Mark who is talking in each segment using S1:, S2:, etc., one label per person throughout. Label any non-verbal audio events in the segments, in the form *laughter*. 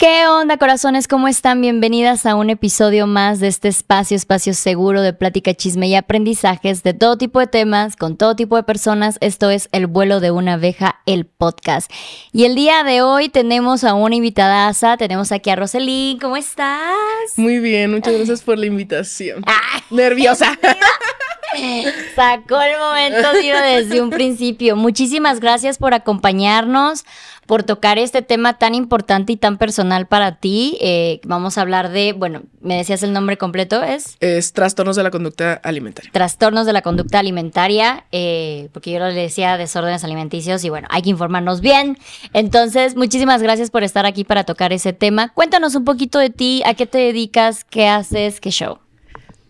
S1: ¿Qué onda, corazones? ¿Cómo están? Bienvenidas a un episodio más de este espacio, espacio seguro de plática, chisme y aprendizajes de todo tipo de temas, con todo tipo de personas. Esto es El vuelo de una abeja, el podcast. Y el día de hoy tenemos a una invitada, tenemos aquí a Roselín. ¿Cómo estás? Muy bien, muchas gracias por la invitación. Ah. Nerviosa. *laughs* Sacó el momento, tío, desde un principio. Muchísimas gracias por acompañarnos por tocar este tema tan importante y tan personal para ti. Eh, vamos a hablar de, bueno, me decías el nombre completo, ¿es?
S2: Es trastornos de la conducta alimentaria.
S1: Trastornos de la conducta alimentaria, eh, porque yo le decía desórdenes alimenticios y bueno, hay que informarnos bien. Entonces, muchísimas gracias por estar aquí para tocar ese tema. Cuéntanos un poquito de ti, a qué te dedicas, qué haces, qué show.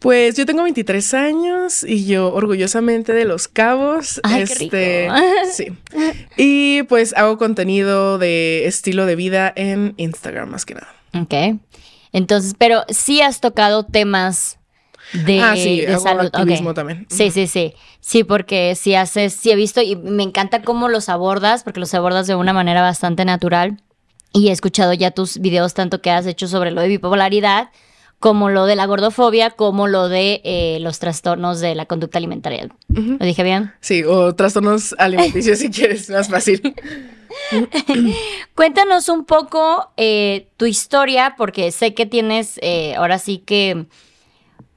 S2: Pues yo tengo 23 años y yo orgullosamente de Los Cabos. este, sí. Y pues hago contenido de estilo de vida en Instagram más que nada. Ok. Entonces, pero sí has tocado temas de, ah, salud. también. Sí, sí,
S1: sí. Sí, porque sí haces, sí he visto y me encanta cómo los abordas, porque los abordas de una manera bastante natural. Y he escuchado ya tus videos tanto que has hecho sobre lo de bipolaridad como lo de la gordofobia, como lo de eh, los trastornos de la conducta alimentaria.
S2: ¿Lo dije bien? Sí, o trastornos alimenticios *laughs* si quieres, más fácil. *laughs*
S1: Cuéntanos un poco eh, tu historia, porque sé que tienes eh, ahora sí que,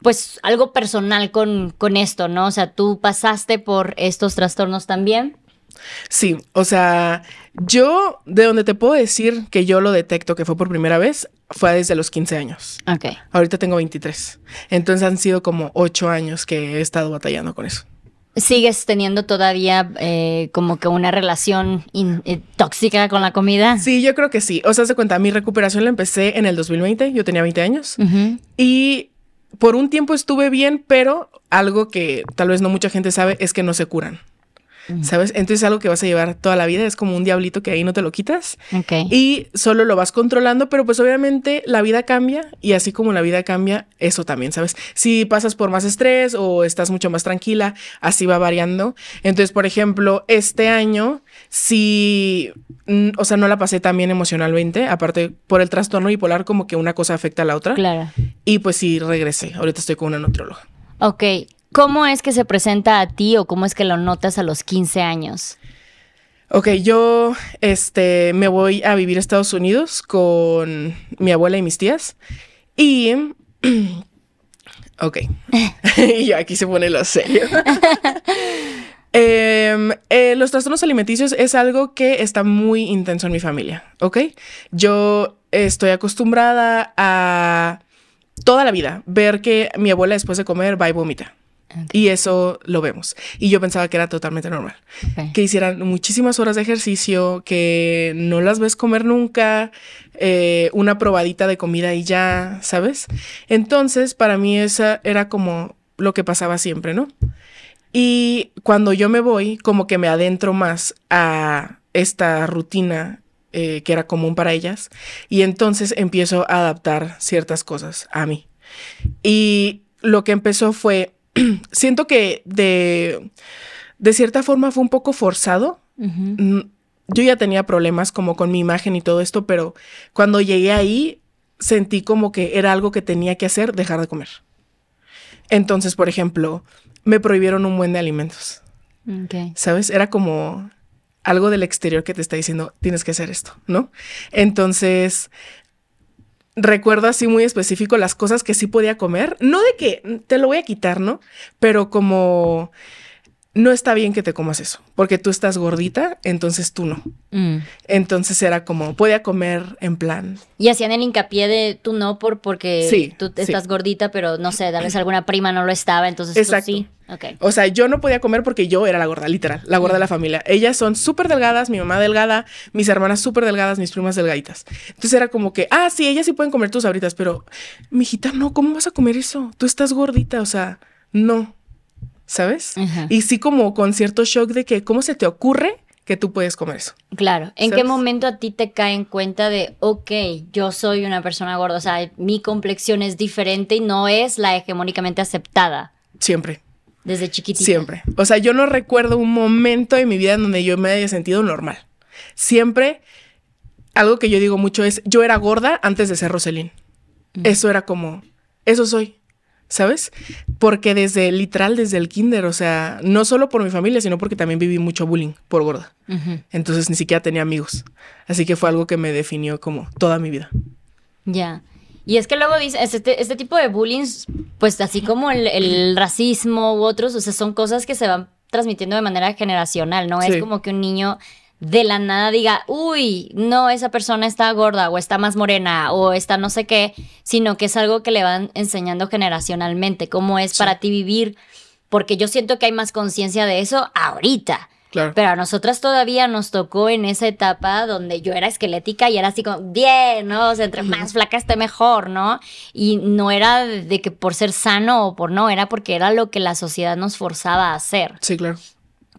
S1: pues algo personal con, con esto, ¿no? O sea, tú pasaste por estos trastornos también.
S2: Sí, o sea, yo de donde te puedo decir que yo lo detecto, que fue por primera vez, fue desde los 15 años. Ok. Ahorita tengo 23. Entonces han sido como 8 años que he estado batallando con eso. ¿Sigues teniendo todavía eh, como que una relación eh, tóxica con la comida? Sí, yo creo que sí. O sea, se cuenta, mi recuperación la empecé en el 2020, yo tenía 20 años. Y por un tiempo estuve bien, pero algo que tal vez no mucha gente sabe es que no se curan. ¿sabes? Entonces es algo que vas a llevar toda la vida, es como un diablito que ahí no te lo quitas. Okay. Y solo lo vas controlando, pero pues obviamente la vida cambia y así como la vida cambia, eso también, ¿sabes? Si pasas por más estrés o estás mucho más tranquila, así va variando. Entonces, por ejemplo, este año, si, mm, o sea, no la pasé tan emocionalmente, aparte por el trastorno bipolar, como que una cosa afecta a la otra. Claro. Y pues sí, regresé. Ahorita estoy con una nutróloga.
S1: Ok, ¿Cómo es que se presenta a ti o cómo es que lo notas a los 15 años?
S2: Ok, yo este, me voy a vivir a Estados Unidos con mi abuela y mis tías. Y. *clears throat* Ok. *laughs* y aquí se pone lo serio. *laughs* Em, eh, los trastornos alimenticios es algo que está muy intenso en mi familia, ¿ok? Yo estoy acostumbrada a toda la vida ver que mi abuela después de comer va y vomita. Y eso lo vemos. Y yo pensaba que era totalmente normal. Que hicieran muchísimas horas de ejercicio, que no las ves comer nunca, eh, una probadita de comida y ya, ¿sabes? Entonces, para mí esa era como lo que pasaba siempre, ¿no? Y cuando yo me voy, como que me adentro más a esta rutina eh, que era común para ellas. Y entonces empiezo a adaptar ciertas cosas a mí. Y lo que empezó fue *clears throat* siento que de, de cierta forma fue un poco forzado. Mm, yo ya tenía problemas como con mi imagen y todo esto, pero cuando llegué ahí sentí como que era algo que tenía que hacer, dejar de comer. Entonces, por ejemplo, me prohibieron un buen de alimentos. ¿Sabes? Era como algo del exterior que te está diciendo, tienes que hacer esto, ¿no? Entonces, recuerdo así muy específico las cosas que sí podía comer. No de que te lo voy a quitar, ¿no? Pero como no está bien que te comas eso, porque tú estás gordita, entonces tú no. Mm. Entonces era como, podía comer en plan.
S1: Y hacían el hincapié de tú no por porque tú estás gordita,
S2: pero no sé, tal vez alguna prima
S1: no lo estaba, entonces pues Exacto. tú sí.
S2: O sea, yo no podía comer porque yo era la gorda, literal, la gorda de la familia. Ellas son súper delgadas, mi mamá delgada, mis hermanas súper delgadas, mis primas delgaditas. Entonces era como que, ah, sí, ellas sí pueden comer tus abritas, pero, mijita, no, ¿cómo vas a comer eso? Tú estás gordita, o sea, no. ¿sabes? Y sí como con cierto shock de que, ¿cómo se te ocurre? que tú puedes comer eso. Claro, ¿en qué
S1: momento a ti te cae en cuenta de, ok, yo soy una persona gorda, o sea, mi complexión es diferente y no es la hegemónicamente aceptada?
S2: Siempre. Desde chiquitita. Siempre. O sea, yo no recuerdo un momento en mi vida en donde yo me haya sentido normal. Siempre, algo que yo digo mucho es, yo era gorda antes de ser Roselín. Eso era como, eso soy. ¿sabes? Porque desde, literal, desde el kinder, o sea, no solo por mi familia, sino porque también viví mucho bullying por gorda. Entonces ni siquiera tenía amigos. Así que fue algo que me definió como toda mi vida.
S1: Ya. Y es que luego dice, este, este, tipo de bullying, pues así como el, racismo u otros, o sea, son cosas que se van transmitiendo de manera generacional, ¿no? Es como que un niño de la nada diga, uy, no, esa persona está gorda o está más morena o está no sé qué, sino que es algo que le van enseñando generacionalmente, cómo es para ti vivir, porque yo siento que hay más conciencia de eso ahorita. Claro. Pero a nosotras todavía nos tocó en esa etapa donde yo era esquelética y era así como, bien, ¿no? O sea, entre más flaca esté mejor, ¿no? Y no era de que por ser sano o por no, era porque era lo que la sociedad nos forzaba a hacer. Sí, claro.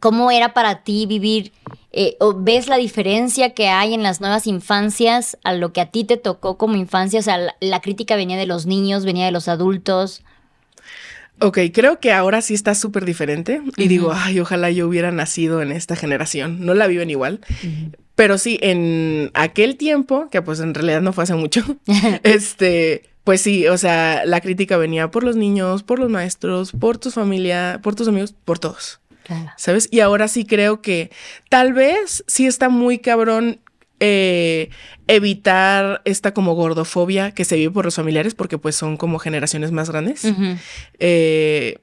S1: ¿Cómo era para ti vivir eh, o ves la diferencia que hay en las nuevas infancias a lo que a ti te tocó como infancia? O sea, la, crítica venía de
S2: los niños, venía de los adultos. Ok, creo que ahora sí está súper diferente. Y digo, ay, ojalá yo hubiera nacido en esta generación. No la viven igual. Pero sí, en aquel tiempo, que pues en realidad no fue hace mucho, *laughs* este, pues sí, o sea, la crítica venía por los niños, por los maestros, por tu familia, por tus amigos, por todos. ¿Sabes? Y ahora sí creo que tal vez sí está muy cabrón eh, evitar esta como gordofobia que se vive por los familiares, porque pues son como generaciones más grandes. Eh,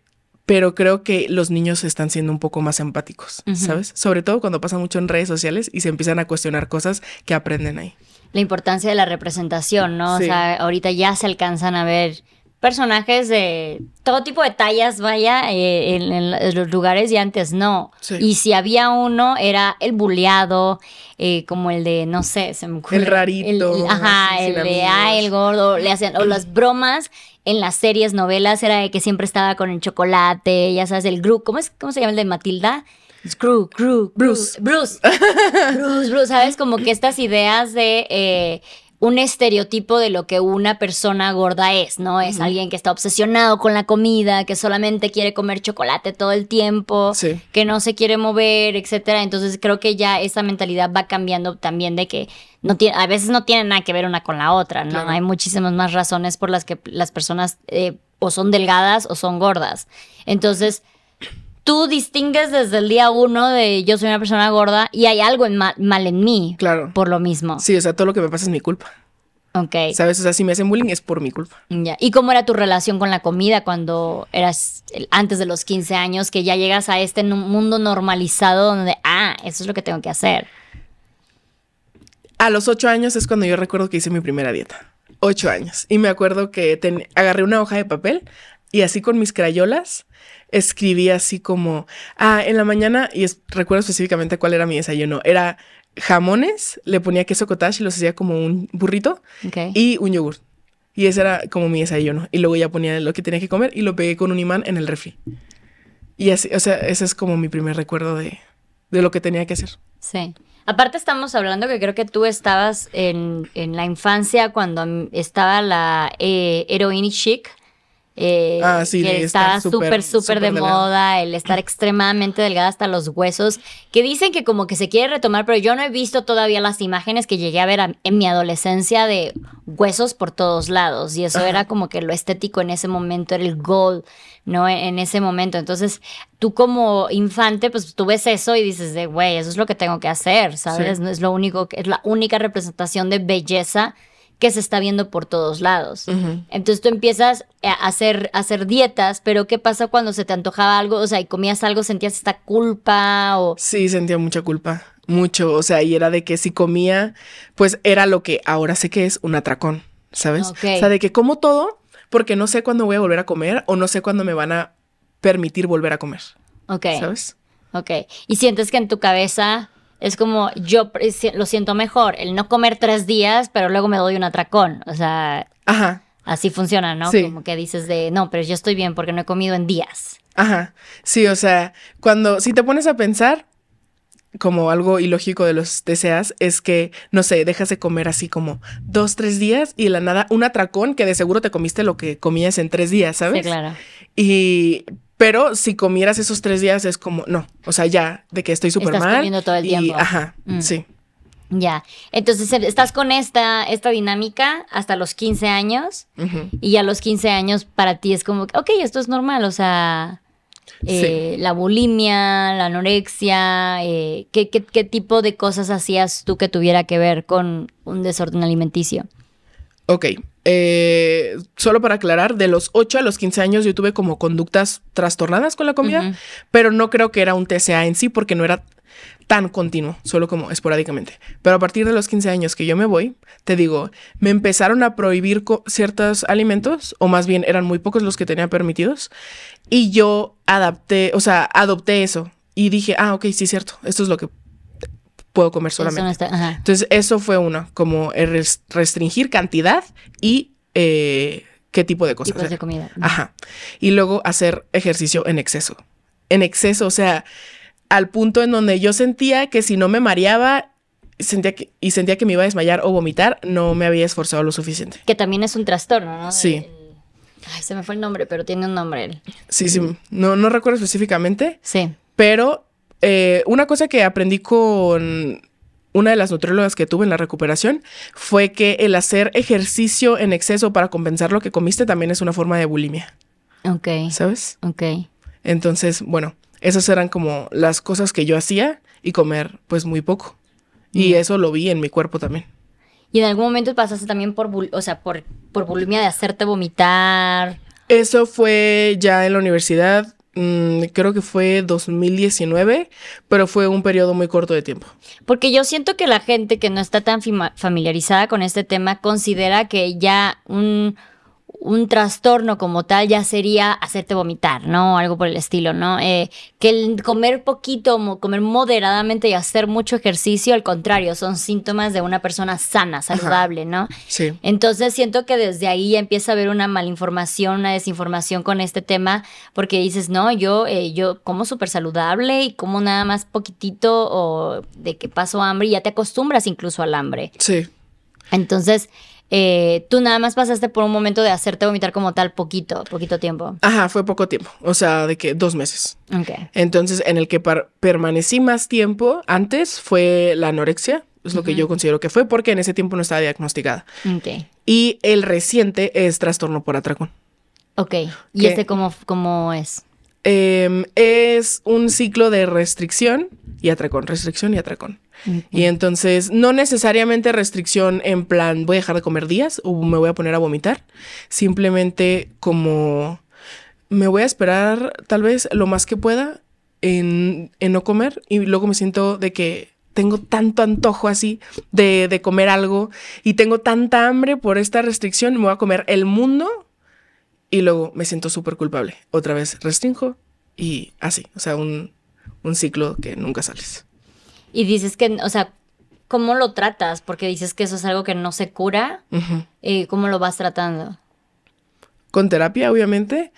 S2: pero creo que los niños están siendo un poco más empáticos, ¿sabes? Sobre todo cuando pasa mucho en redes sociales y se empiezan a cuestionar cosas que aprenden ahí.
S1: La importancia de la representación, ¿no? O sea, ahorita ya se alcanzan a ver personajes de todo tipo de tallas, vaya, eh, en, los lugares y antes no. Y si había uno, era el buleado, eh, como el de, no sé, se me ocurre. El rarito.
S2: ajá, el de, ah,
S1: el gordo, le hacían, o las bromas en las series, novelas, era de que siempre estaba con el chocolate, ya sabes, el gru, ¿cómo, es, se llama el de Matilda? Screw, Gru, Bruce. Bruce. Bruce. *laughs* Bruce, ¿sabes? Como que estas ideas de... Eh, un estereotipo de lo que una persona gorda es, ¿no? Es alguien que está obsesionado con la comida, que solamente quiere comer chocolate todo el tiempo, que no se quiere mover, etcétera. Entonces creo que ya esa mentalidad va cambiando también de que no tiene, a veces no tiene nada que ver una con la otra, ¿no? Hay muchísimas más razones por las que las personas eh, o son delgadas o son gordas. Entonces, tú distingues desde el día uno de yo soy una persona gorda y hay algo mal, en mí.
S2: Claro. Por lo mismo. Sí, o sea, todo lo que me pasa es mi culpa. Ok. ¿Sabes? O sea, si me hacen bullying es por mi culpa. Ya.
S1: ¿Y cómo era tu relación con la comida cuando eras antes de los 15 años, que ya llegas a este mundo normalizado donde, ah, eso es lo que tengo que hacer?
S2: A los 8 años es cuando yo recuerdo que hice mi primera dieta. Ocho años. Y me acuerdo que agarré una hoja de papel, y así con mis crayolas escribí así como, ah, en la mañana, y recuerdo específicamente cuál era mi desayuno, era jamones, le ponía queso cottage y los hacía como un burrito y un yogur. Y ese era como mi desayuno. Y luego ya ponía lo que tenía que comer y lo pegué con un imán en el refri. Y así, o sea, ese es como mi primer recuerdo de, lo que tenía que hacer. Sí.
S1: Aparte estamos hablando que creo que tú estabas en, la infancia cuando estaba la eh, heroína chic,
S2: eh, ah, que está súper, súper de moda,
S1: el estar *clears throat* extremadamente delgada hasta los huesos, que dicen que como que se quiere retomar, pero yo no he visto todavía las imágenes que llegué a ver en mi adolescencia de huesos por todos lados, y eso era como que lo estético en ese momento, era el goal, ¿no? E, en, ese momento. Entonces, tú como infante, pues tú ves eso y dices, de, güey, eso es lo que tengo que hacer, ¿sabes? Es lo único, es la única representación de belleza que se está viendo por todos lados. Entonces tú empiezas a hacer, a hacer dietas, pero ¿qué pasa cuando se te antojaba algo? O sea, y comías
S2: algo, sentías esta culpa o... Sí, sentía mucha culpa, mucho. O sea, y era de que si comía, pues era lo que ahora sé que es un atracón, ¿sabes? O sea, de que como todo porque no sé cuándo voy a volver a comer o no sé cuándo me van a permitir volver a comer.
S1: Ok. ¿Sabes? Ok. ¿Y sientes que en tu cabeza es como yo lo siento mejor, el no comer tres días, pero luego me doy un atracón. O sea,
S2: así funciona, ¿no? Como
S1: que dices de, no, pero yo estoy bien porque no he comido en días.
S2: Ajá. Sí, o sea, cuando, si te pones a pensar, como algo ilógico de los deseas, es que, no sé, dejas de comer así como dos, tres días y de la nada un atracón que de seguro te comiste lo que comías en tres días, ¿sabes? Sí, claro. Y pero si comieras esos tres días es como, no, o sea, ya, de que estoy súper mal. Estás comiendo todo el día tiempo. Ajá, mm. sí.
S1: Ya, entonces eh, estás con esta, esta dinámica hasta los 15 años y a los 15 años para ti es como, ok, esto es normal, o sea, eh, la bulimia, la anorexia, eh, ¿qué, qué tipo de cosas hacías tú que tuviera que ver con un desorden alimenticio?
S2: Ok, eh, solo para aclarar, de los 8 a los 15 años yo tuve como conductas trastornadas con la comida, pero no creo que era un TCA en sí porque no era tan continuo, solo como esporádicamente. Pero a partir de los 15 años que yo me voy, te digo, me empezaron a prohibir ciertos alimentos, o más bien eran muy pocos los que tenía permitidos, y yo adapté, o sea, adopté eso y dije, ah, ok, sí, cierto, esto es lo que puedo comer solamente. Entonces, eso fue uno, como restringir cantidad y eh, qué tipo de cosas. Tipos pues, de comida. Ajá. Y luego hacer ejercicio en exceso. En exceso, o sea, al punto en donde yo sentía que si no me mareaba, sentía que, y sentía que me iba a desmayar o vomitar, no me había esforzado lo suficiente. Que también es un trastorno, ¿no? Sí.
S1: se me fue el nombre, pero tiene un nombre él.
S2: Sí, sí. No, no recuerdo específicamente. Sí. Pero eh, una cosa que aprendí con una de las nutriólogas que tuve en la recuperación fue que el hacer ejercicio en exceso para compensar lo que comiste también es una forma de bulimia. Ok. ¿Sabes? Ok. Entonces, bueno, esas eran como las cosas que yo hacía y comer pues muy poco. Y mm. eso lo vi en mi cuerpo también.
S1: ¿Y en algún momento pasaste también por, o sea, por, por
S2: bulimia de hacerte vomitar? Eso fue ya en la universidad Mm, creo que fue 2019, pero fue un periodo muy corto de tiempo.
S1: Porque yo siento que la gente que no está tan familiarizada con este tema considera que ya un un trastorno como tal ya sería hacerte vomitar, ¿no? Algo por el estilo, ¿no? Eh, que el comer poquito, comer moderadamente y hacer mucho ejercicio, al contrario, son síntomas de una persona sana, saludable, ¿no? Sí. Entonces siento que desde ahí ya empieza a haber una malinformación, una desinformación con este tema, porque dices, no, yo, eh, yo como súper saludable y como nada más poquitito o de que paso hambre y ya te acostumbras incluso al hambre. Sí. Entonces, eh, tú nada más pasaste por un momento de hacerte vomitar como tal poquito, poquito tiempo.
S2: Ajá, fue poco tiempo, o sea, de que dos meses. Okay. Entonces, en el que permanecí más tiempo antes fue la anorexia, es lo que yo considero que fue, porque en ese tiempo no estaba diagnosticada. Okay. Y el reciente es trastorno por atracón. Ok, ¿y este cómo, cómo es? Em, es un ciclo de restricción y atracón, restricción y atracón. Y entonces, no necesariamente restricción en plan, voy a dejar de comer días o me voy a poner a vomitar, simplemente como me voy a esperar tal vez lo más que pueda en, en no comer y luego me siento de que tengo tanto antojo así de, de, comer algo y tengo tanta hambre por esta restricción, me voy a comer el mundo y luego me siento súper culpable. Otra vez restringo y así, o sea, un, un ciclo que nunca sales.
S1: Y dices que, o sea, ¿cómo lo tratas? Porque dices que eso es algo que no se cura. Eh, ¿Cómo lo vas tratando?
S2: Con terapia, obviamente.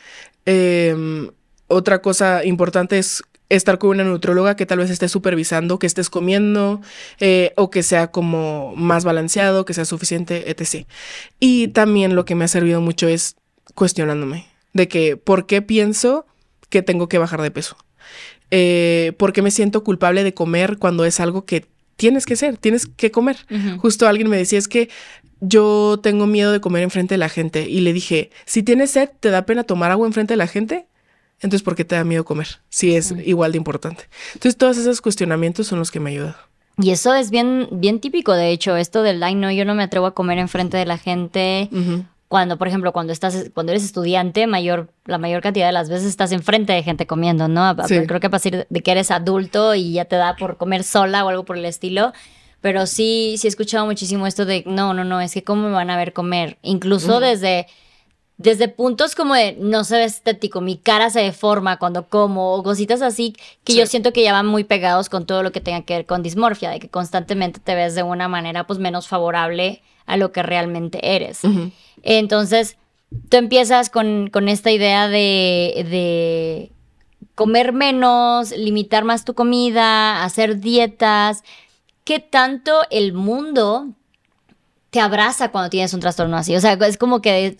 S2: Em, otra cosa importante es estar con una nutróloga que tal vez esté supervisando que estés comiendo eh, o que sea como más balanceado, que sea suficiente, etc. Y también lo que me ha servido mucho es cuestionándome de que por qué pienso que tengo que bajar de peso eh, ¿por qué me siento culpable de comer cuando es algo que tienes que ser, tienes que comer? Justo alguien me decía, es que yo tengo miedo de comer enfrente de la gente y le dije, si tienes sed, ¿te da pena tomar agua enfrente de la gente? Entonces, ¿por qué te da miedo comer? Si es igual de importante. Entonces, todos esos cuestionamientos son los que me ayudan. Y eso es bien, bien típico,
S1: de hecho, esto del, ay, no, yo no me atrevo a comer enfrente de la gente cuando, por ejemplo, cuando estás, cuando eres estudiante, mayor, la mayor cantidad de las veces estás enfrente de gente comiendo, ¿no? Creo que a partir de que eres adulto y ya te da por comer sola o algo por el estilo. Pero sí, sí he escuchado muchísimo esto de, no, no, no, es que cómo me van a ver comer. Incluso desde desde puntos como de no se estético, mi cara se deforma cuando como, o cositas así que yo siento que ya van muy pegados con todo lo que tenga que ver con dismorfia, de que constantemente te ves de una manera pues menos favorable a lo que realmente eres. Entonces, tú empiezas con, esta idea de, de comer menos, limitar más tu comida, hacer dietas. ¿Qué tanto el mundo te abraza cuando tienes un trastorno así. O sea, es como que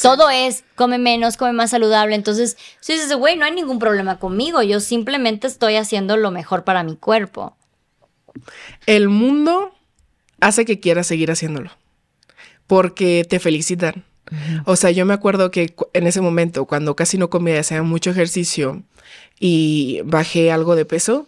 S1: todo es, come menos, come más saludable. Entonces, si dices, güey, no hay ningún problema conmigo, yo simplemente estoy haciendo lo mejor para mi cuerpo.
S2: El mundo hace que quieras seguir haciéndolo, porque te felicitan. O sea, yo me acuerdo que en ese momento, cuando casi no comía, hacía mucho ejercicio y bajé algo de peso,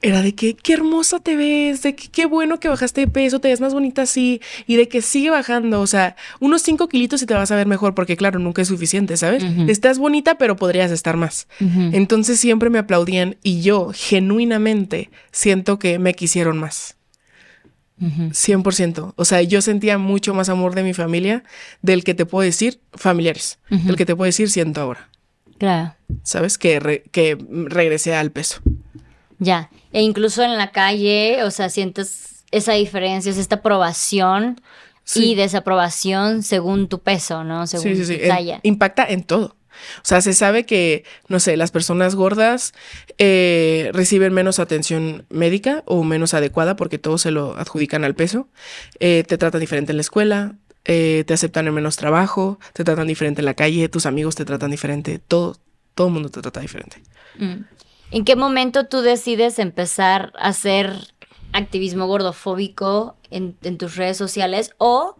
S2: era de que qué hermosa te ves, de que qué bueno que bajaste de peso, te ves más bonita así, y de que sigue bajando, o sea, unos cinco kilitos y te vas a ver mejor, porque claro, nunca es suficiente, ¿sabes? Estás bonita, pero podrías estar más. Entonces siempre me aplaudían y yo genuinamente siento que me quisieron más. 100%. O sea, yo sentía mucho más amor de mi familia del que te puedo decir familiares, del que te puedo decir siento ahora. Claro. ¿Sabes? Que, que regresé al peso.
S1: Ya. E incluso en la calle, o sea, sientes esa diferencia, es esta aprobación y desaprobación según tu peso, ¿no? Según sí, sí,
S2: impacta en todo. O sea, se sabe que, no sé, las personas gordas eh, reciben menos atención médica o menos adecuada porque todo se lo adjudican al peso. Eh, te tratan diferente en la escuela, eh, te aceptan en menos trabajo, te tratan diferente en la calle, tus amigos te tratan diferente, todo, todo el mundo te trata diferente.
S1: Mm. ¿En qué momento tú decides empezar a hacer activismo gordofóbico en, tus redes sociales? ¿O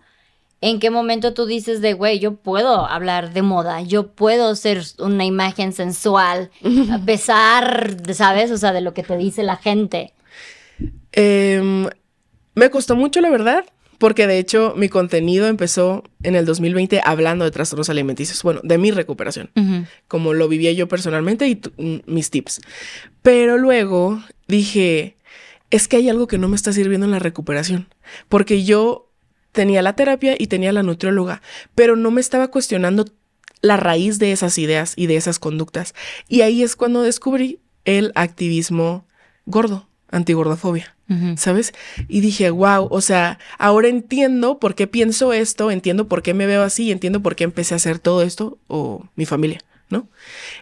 S1: en qué momento tú dices de, güey, yo puedo hablar de moda, yo puedo ser una imagen sensual, *laughs* a pesar, ¿sabes? O sea, de lo que te dice la gente.
S2: Em, me costó mucho, la verdad porque de hecho mi contenido empezó en el 2020 hablando de trastornos alimenticios, bueno, de mi recuperación, como lo vivía yo personalmente y mm, mis tips. Pero luego dije, es que hay algo que no me está sirviendo en la recuperación, porque yo tenía la terapia y tenía la nutrióloga, pero no me estaba cuestionando la raíz de esas ideas y de esas conductas. Y ahí es cuando descubrí el activismo gordo antigordofobia, ¿sabes? Y dije, wow, o sea, ahora entiendo por qué pienso esto, entiendo por qué me veo así, entiendo por qué empecé a hacer todo esto o mi familia, ¿no?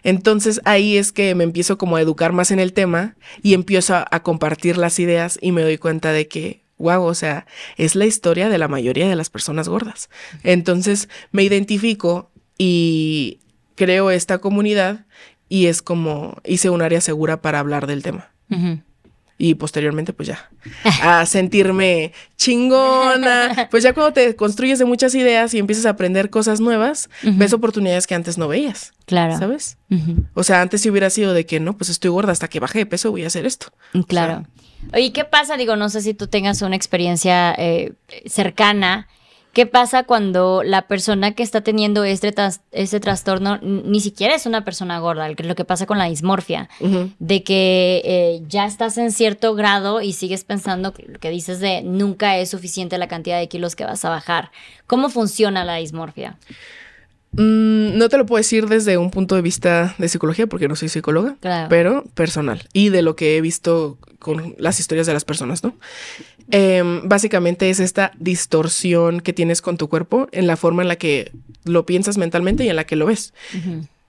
S2: Entonces ahí es que me empiezo como a educar más en el tema y empiezo a, compartir las ideas y me doy cuenta de que, wow, o sea, es la historia de la mayoría de las personas gordas. Entonces me identifico y creo esta comunidad y es como hice un área segura para hablar del tema y posteriormente pues ya a sentirme chingona. *laughs* Pues ya cuando te construyes de muchas ideas y empiezas a aprender cosas nuevas, ves oportunidades que antes no veías. Claro. ¿Sabes? O sea, antes si hubiera sido de que no, pues estoy gorda hasta que baje de peso voy a hacer esto. Mm, claro.
S1: y Oye, ¿qué pasa? Digo, no sé si tú tengas una experiencia eh, cercana ¿Qué pasa cuando la persona que está teniendo este, este trastorno ni siquiera es una persona gorda? Lo que pasa con la dismorfia, de que eh, ya estás en cierto grado y sigues pensando lo que dices de nunca es suficiente la cantidad de kilos que vas a bajar. ¿Cómo funciona la dismorfia?
S2: Mm, no te lo puedo decir desde un punto de vista de psicología, porque no soy psicóloga, pero personal y de lo que he visto con las historias de las personas, ¿no? Em, básicamente es esta distorsión que tienes con tu cuerpo en la forma en la que lo piensas mentalmente y en la que lo ves.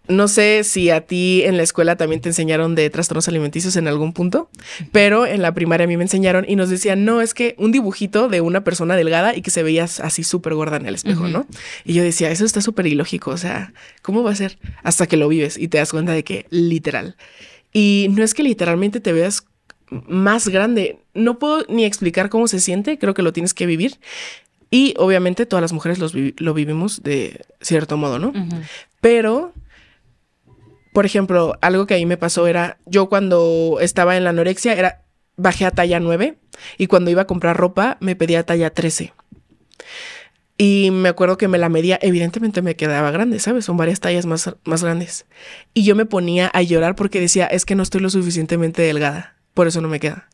S2: No sé si a ti en la escuela también te enseñaron de trastornos alimenticios en algún punto, pero en la primaria a mí me enseñaron y nos decían, no, es que un dibujito de una persona delgada y que se veía así súper gorda en el espejo, ¿no? Y yo decía, eso está súper ilógico, o sea, ¿cómo va a ser? Hasta que lo vives y te das cuenta de que literal. Y no es que literalmente te veas más grande, no puedo ni explicar cómo se siente, creo que lo tienes que vivir. Y obviamente todas las mujeres lo vivimos de cierto modo, ¿no? Pero por ejemplo, algo que a mí me pasó era, yo cuando estaba en la anorexia, era, bajé a talla 9 y cuando iba a comprar ropa me pedía talla 13. Y me acuerdo que me la medía, evidentemente me quedaba grande, ¿sabes? Son varias tallas más, más grandes. Y yo me ponía a llorar porque decía, es que no estoy lo suficientemente delgada, por eso no me queda.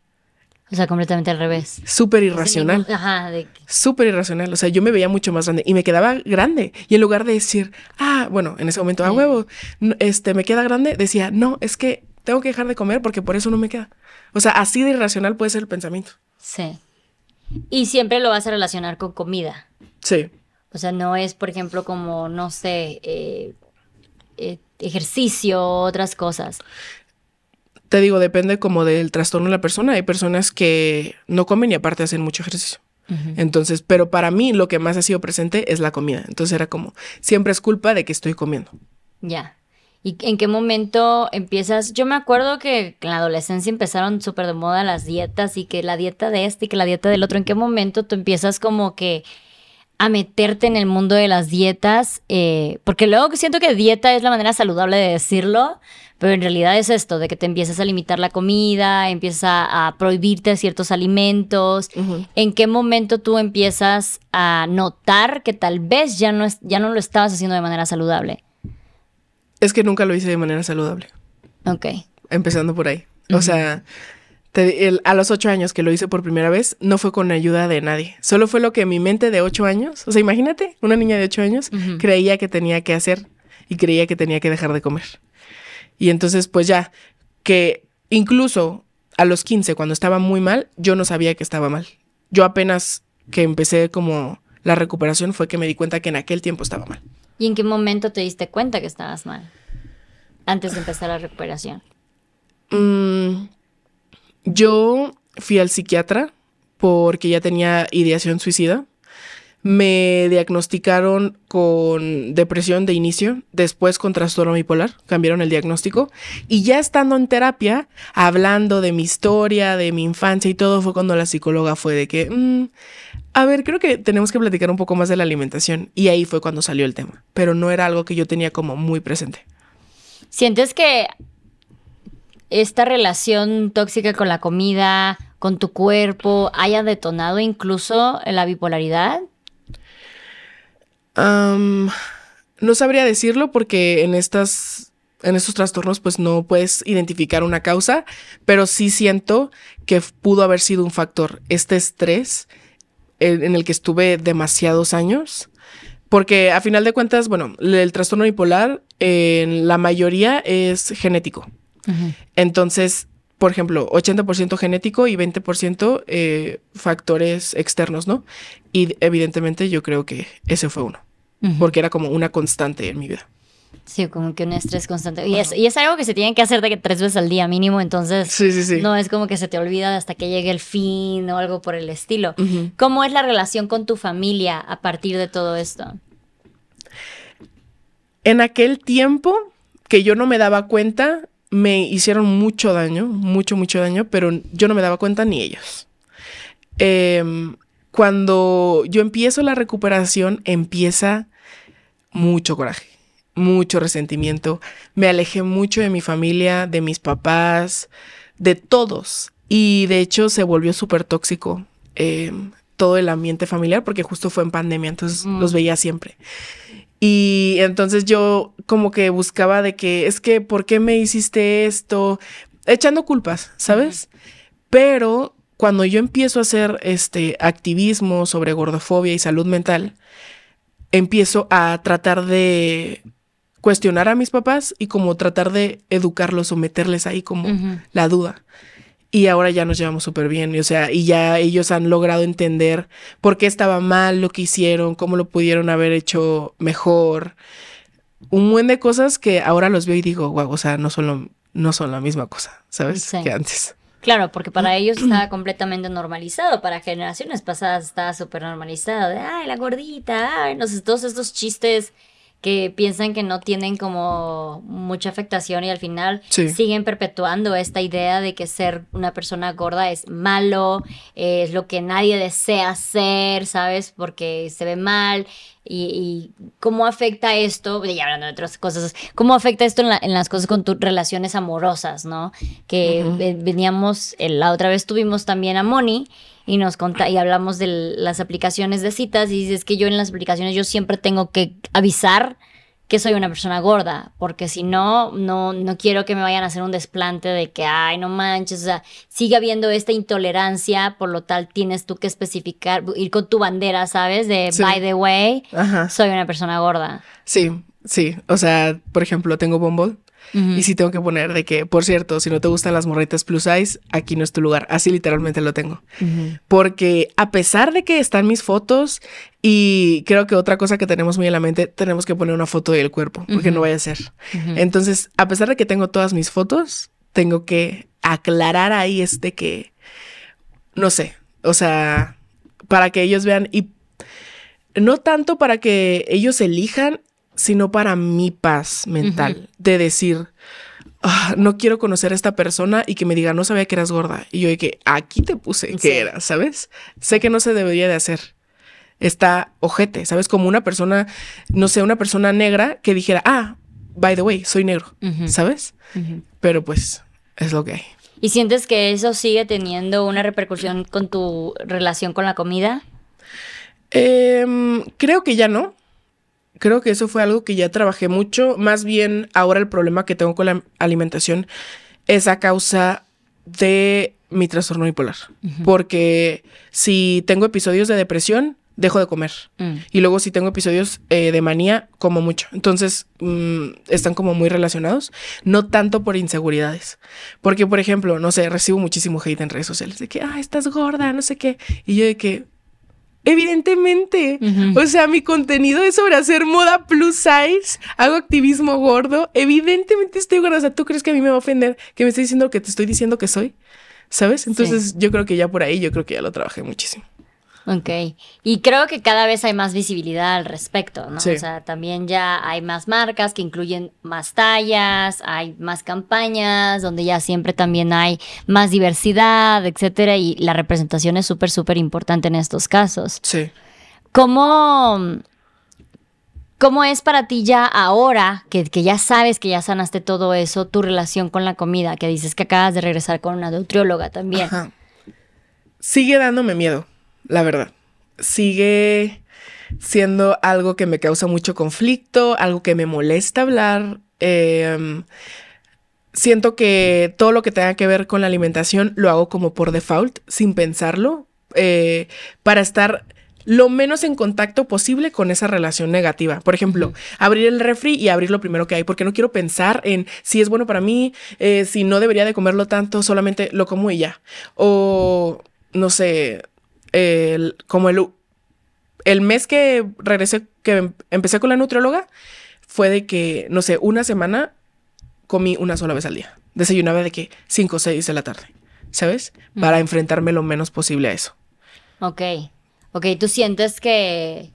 S2: O sea, completamente al revés. Súper irracional. Ajá. De... Súper irracional. O sea, yo me veía mucho más grande y me quedaba grande. Y en lugar de decir, ah, bueno, en ese momento, ah, huevo, este, me queda grande, decía, no, es que tengo que dejar de comer porque por eso no me queda. O sea, así de irracional puede ser el pensamiento. Sí.
S1: Y siempre lo vas a relacionar con comida. Sí. O sea, no es, por ejemplo, como, no sé, eh, eh, ejercicio, otras cosas
S2: te digo, depende como del trastorno de la persona. Hay personas que no comen y aparte hacen mucho ejercicio. Entonces, pero para mí lo que más ha sido presente es la comida. Entonces era como, siempre es culpa de que estoy comiendo.
S1: Ya. ¿Y en qué momento empiezas? Yo me acuerdo que en la adolescencia empezaron súper de moda las dietas y que la dieta de este y que la dieta del otro. ¿En qué momento tú empiezas como que a meterte en el mundo de las dietas? Eh, porque luego siento que dieta es la manera saludable de decirlo, pero en realidad es esto, de que te empiezas a limitar la comida, empiezas a, prohibirte ciertos alimentos. ¿En qué momento tú empiezas a notar que tal vez ya no, es, ya no lo estabas haciendo de manera
S2: saludable? Es que nunca lo hice de manera saludable. Ok. Empezando por ahí. O sea, a los ocho años que lo hice por primera vez, no fue con ayuda de nadie. Solo fue lo que mi mente de ocho años, o sea, imagínate, una niña de ocho años creía que tenía que hacer y creía que tenía que dejar de comer. Y entonces, pues ya, que incluso a los 15, cuando estaba muy mal, yo no sabía que estaba mal. Yo apenas que empecé como la recuperación fue que me di cuenta que en aquel tiempo estaba mal.
S1: ¿Y en qué momento te diste cuenta que estabas mal? Antes de empezar la recuperación.
S2: Mm, yo fui al psiquiatra porque ya tenía ideación suicida. Me diagnosticaron con depresión de inicio, después con trastorno bipolar, cambiaron el diagnóstico y ya estando en terapia, hablando de mi historia, de mi infancia y todo, fue cuando la psicóloga fue de que, mm, a ver, creo que tenemos que platicar un poco más de la alimentación y ahí fue cuando salió el tema, pero no era algo que yo tenía como muy presente. ¿Sientes que esta
S1: relación tóxica con la comida, con tu cuerpo, haya detonado incluso
S2: la bipolaridad? no sabría decirlo porque en estas en estos trastornos pues no puedes identificar una causa, pero sí siento que pudo haber sido un factor este estrés en, el que estuve demasiados años, porque a final de cuentas, bueno, el trastorno bipolar eh, en la mayoría es genético. Entonces, por ejemplo, 80% genético y 20% eh, factores externos, ¿no? Y evidentemente yo creo que ese fue uno, porque era como una constante en mi vida.
S1: Sí, como que un estrés constante. Y es, algo que se tiene que hacer de que tres veces al día mínimo, entonces sí, sí, sí. no es como que se te olvida hasta que llegue el fin o algo por el estilo. ¿Cómo es la relación con tu familia a partir de todo esto?
S2: En aquel tiempo que yo no me daba cuenta, me hicieron mucho daño, mucho, mucho daño, pero yo no me daba cuenta ni ellos. Em, cuando yo empiezo la recuperación, empieza mucho coraje, mucho resentimiento. Me alejé mucho de mi familia, de mis papás, de todos. Y de hecho se volvió súper tóxico em, todo el ambiente familiar porque justo fue en pandemia, entonces los veía siempre. Y entonces yo como que buscaba de que, es que, ¿por qué me hiciste esto? Echando culpas, ¿sabes? Pero cuando yo empiezo a hacer este activismo sobre gordofobia y salud mental, empiezo a tratar de cuestionar a mis papás y como tratar de educarlos o meterles ahí como la duda y ahora ya nos llevamos súper bien, y, o sea, y ya ellos han logrado entender por qué estaba mal lo que hicieron, cómo lo pudieron haber hecho mejor, un buen de cosas que ahora los veo y digo, guau, o sea, no son, no son la misma cosa, ¿sabes? Que antes.
S1: Claro, porque para ellos estaba completamente normalizado, para generaciones pasadas estaba súper normalizado, de, ay, la gordita, ay, no sé, todos estos chistes que piensan que no tienen como mucha afectación y al final siguen perpetuando esta idea de que ser una persona gorda es malo, es lo que nadie desea ser, ¿sabes? Porque se ve mal. Y, cómo afecta esto, y hablando de otras cosas, cómo afecta esto en, las cosas con tus relaciones amorosas, ¿no? Que veníamos, eh, la otra vez tuvimos también a Moni y nos conta y hablamos de las aplicaciones de citas y es que yo en las aplicaciones yo siempre tengo que avisar que soy una persona gorda, porque si no, no, no quiero que me vayan a hacer un desplante de que, ay, no manches, o sea, sigue habiendo esta intolerancia, por lo tal tienes tú que especificar, ir con tu bandera, ¿sabes? De, by the way, soy una persona gorda.
S2: Sí, sí, o sea, por ejemplo, tengo Bumble y si tengo que poner de que, por cierto, si no te gustan las morritas plus size, aquí no es tu lugar. Así literalmente lo tengo. Porque a pesar de que están mis fotos, y creo que otra cosa que tenemos muy en la mente, tenemos que poner una foto del cuerpo, porque no vaya a ser. Entonces, a pesar de que tengo todas mis fotos, tengo que aclarar ahí este que, no sé, o sea, para que ellos vean y no tanto para que ellos elijan sino para mi paz mental, de decir, ah, no quiero conocer a esta persona y que me diga, no sabía que eras gorda. Y yo dije, que aquí te puse que era ¿sabes? Sé que no se debería de hacer. Está ojete, ¿sabes? Como una persona, no sé, una persona negra que dijera, ah, by the way, soy negro, ¿sabes? Pero pues es lo que hay.
S1: ¿Y sientes que eso sigue teniendo una repercusión con tu relación con la comida?
S2: Em, creo que ya no creo que eso fue algo que ya trabajé mucho. Más bien ahora el problema que tengo con la alimentación es a causa de mi trastorno bipolar. Porque si tengo episodios de depresión, dejo de comer. Mm. Y luego si tengo episodios eh, de manía, como mucho. Entonces, mm, están como muy relacionados. No tanto por inseguridades. Porque, por ejemplo, no sé, recibo muchísimo hate en redes sociales de que, ah, estás gorda, no sé qué. Y yo de que, Evidentemente. O sea, mi contenido es sobre hacer moda plus size, hago activismo gordo. Evidentemente estoy gorda. O sea, ¿tú crees que a mí me va a ofender que me esté diciendo lo que te estoy diciendo que soy? ¿Sabes? Entonces yo creo que ya por ahí, yo creo que ya lo trabajé muchísimo. Ok,
S1: y creo que cada vez hay más visibilidad al respecto, ¿no? O sea, también ya hay más marcas que incluyen más tallas, hay más campañas donde ya siempre también hay más diversidad, etcétera, y la representación es súper, súper importante en estos casos. Sí. ¿Cómo, es para ti ya ahora que, ya sabes que ya sanaste todo eso, tu relación con la comida? Que dices que acabas de regresar con una nutrióloga también.
S2: Sigue dándome miedo la verdad. Sigue siendo algo que me causa mucho conflicto, algo que me molesta hablar. Em, siento que todo lo que tenga que ver con la alimentación lo hago como por default, sin pensarlo, eh, para estar lo menos en contacto posible con esa relación negativa. Por ejemplo, abrir el refri y abrir lo primero que hay, porque no quiero pensar en si es bueno para mí, eh, si no debería de comerlo tanto, solamente lo como y ya. O, no sé, el, como el, el mes que regresé, que em, empecé con la nutrióloga, fue de que, no sé, una semana comí una sola vez al día. Desayunaba de que 5 o 6 de la tarde, ¿sabes? Para enfrentarme lo menos posible a eso.
S1: Ok. Ok, tú sientes que,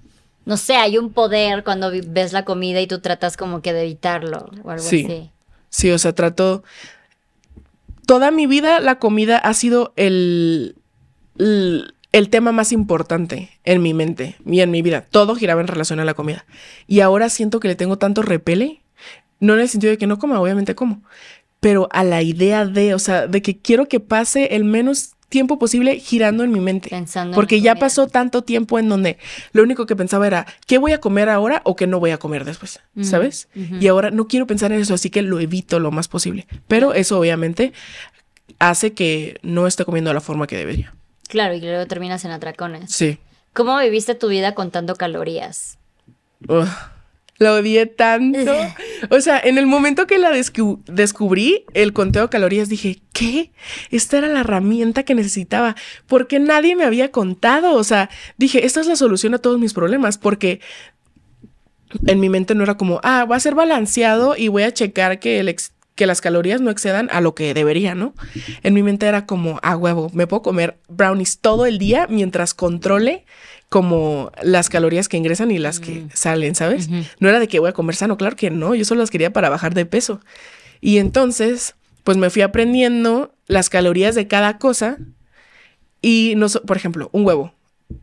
S1: no sé, hay un poder cuando ves la comida y tú tratas como que de evitarlo o algo sí. así.
S2: Sí, o sea, trato... Toda mi vida la comida ha sido el el tema más importante en mi mente y en mi vida. Todo giraba en relación a la comida. Y ahora siento que le tengo tanto repele, no en el sentido de que no coma, obviamente como, pero a la idea de, o sea, de que quiero que pase el menos tiempo posible girando en mi mente. Pensando. Porque ya pasó tanto tiempo en donde lo único que pensaba era, ¿qué voy a comer ahora o qué no voy a comer después? Mm, ¿Sabes? Y ahora no quiero pensar en eso, así que lo evito lo más posible. Pero eso obviamente hace que no esté comiendo de la forma que debería.
S1: Claro, y luego terminas en atracones. Sí. ¿Cómo viviste tu vida contando calorías?
S2: la odié tanto. *laughs* o sea, en el momento que la descubrí, el conteo de calorías, dije, ¿qué? Esta era la herramienta que necesitaba, porque nadie me había contado. O sea, dije, esta es la solución a todos mis problemas, porque en mi mente no era como, ah, va a ser balanceado y voy a checar que el que las calorías no excedan a lo que debería, ¿no? En mi mente era como, a ah, huevo, me puedo comer brownies todo el día mientras controle como las calorías que ingresan y las que mm. salen, ¿sabes? No era de que voy a comer sano, claro que no, yo solo las quería para bajar de peso. Y entonces, pues me fui aprendiendo las calorías de cada cosa y, no por ejemplo, un huevo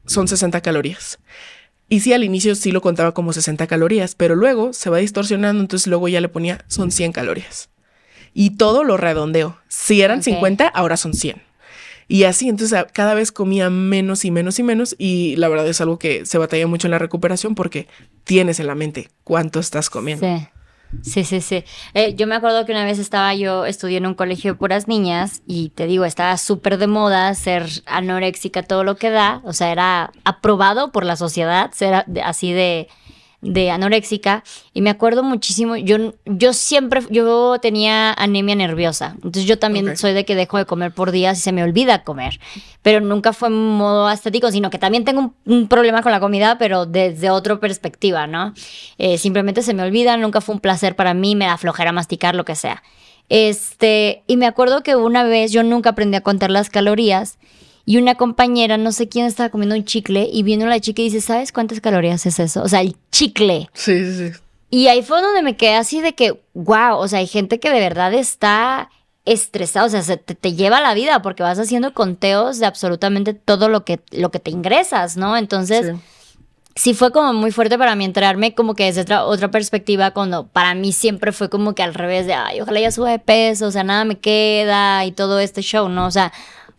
S2: son 60 calorías. Y sí, al inicio sí lo contaba como 60 calorías, pero luego se va distorsionando, entonces luego ya le ponía son 100 calorías y todo lo redondeo. Si eran 50, ahora son 100. Y así, entonces cada vez comía menos y menos y menos y la verdad es algo que se batalla mucho en la recuperación porque tienes en la mente cuánto estás comiendo. Sí.
S1: Sí, sí, sí. Eh, yo me acuerdo que una vez estaba yo, estudié en un colegio de puras niñas y te digo, estaba súper de moda ser anoréxica, todo lo que da. O sea, era aprobado por la sociedad, ser así de, de anoréxica y me acuerdo muchísimo, yo, yo siempre, yo tenía anemia nerviosa, entonces yo también soy de que dejo de comer por días y se me olvida comer, pero nunca fue en modo estético, sino que también tengo un, problema con la comida, pero desde otra perspectiva, ¿no? Eh, simplemente se me olvida, nunca fue un placer para mí, me da flojera masticar lo que sea. Este, y me acuerdo que una vez yo nunca aprendí a contar las calorías y una compañera, no sé quién, estaba comiendo un chicle y viendo la chica y dice, ¿sabes cuántas calorías es eso? O sea, el
S2: chicle. Sí, sí, sí.
S1: Y ahí fue donde me quedé así de que, wow, o sea, hay gente que de verdad está estresada, o sea, te, te, lleva la vida porque vas haciendo conteos de absolutamente todo lo que, lo que te ingresas, ¿no? Entonces... Sí fue como muy fuerte para mí entrarme como que desde otra, otra, perspectiva cuando para mí siempre fue como que al revés de, ay, ojalá ya suba de peso, o sea, nada me queda y todo este show, ¿no? O sea,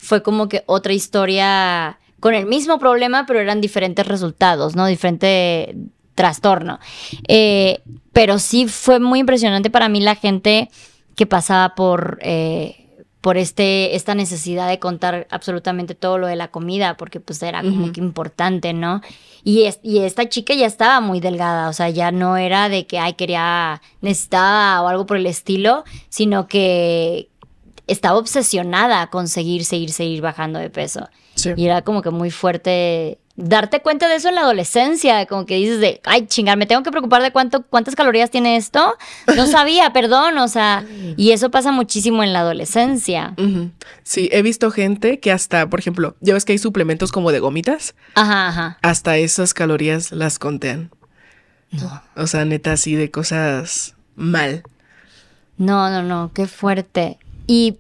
S1: fue como que otra historia con el mismo problema, pero eran diferentes resultados, ¿no? Diferente trastorno. Eh, pero sí fue muy impresionante para mí la gente que pasaba por, eh, por este, esta necesidad de contar absolutamente todo lo de la comida, porque pues era como que importante, ¿no? Y, y esta chica ya estaba muy delgada, o sea, ya no era de que, ay, quería, necesitaba o algo por el estilo, sino que estaba obsesionada a conseguir seguir, seguir bajando de peso. Y era como que muy fuerte darte cuenta de eso en la adolescencia, como que dices de, ay, chingar, me tengo que preocupar de cuánto, cuántas calorías tiene
S2: esto. No *laughs*
S1: sabía, perdón, o sea,
S2: y eso pasa muchísimo en la adolescencia. Sí, he visto gente que hasta, por ejemplo, ya ves que hay suplementos como de gomitas.
S1: Ajá, ajá.
S2: Hasta esas calorías las contean. No. O sea, neta, así de cosas mal. No, no, no, qué fuerte. Y